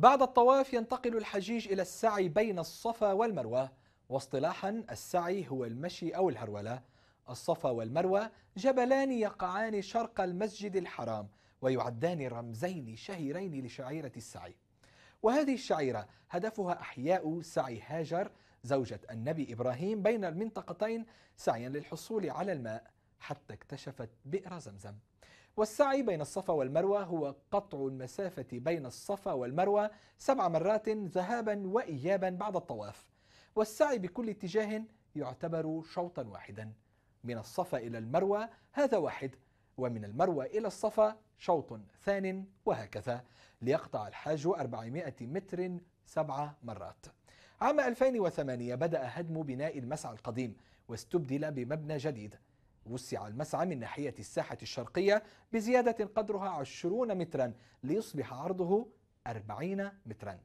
بعد الطواف ينتقل الحجيج إلى السعي بين الصفا والمروة واصطلاحا السعي هو المشي أو الهرولة الصفا والمروة جبلان يقعان شرق المسجد الحرام ويعدان رمزين شهيرين لشعيرة السعي وهذه الشعيرة هدفها أحياء سعي هاجر زوجة النبي إبراهيم بين المنطقتين سعيا للحصول على الماء حتى اكتشفت بئر زمزم والسعي بين الصفا والمروة هو قطع المسافة بين الصفا والمروة سبع مرات ذهابا وإيابا بعد الطواف والسعي بكل اتجاه يعتبر شوطا واحدا من الصفا إلى المروة هذا واحد ومن المروة إلى الصفا شوط ثان وهكذا ليقطع الحاج 400 متر سبع مرات عام 2008 بدأ هدم بناء المسعى القديم واستبدل بمبنى جديد وسع المسعى من ناحية الساحة الشرقية بزيادة قدرها 20 مترا ليصبح عرضه 40 مترا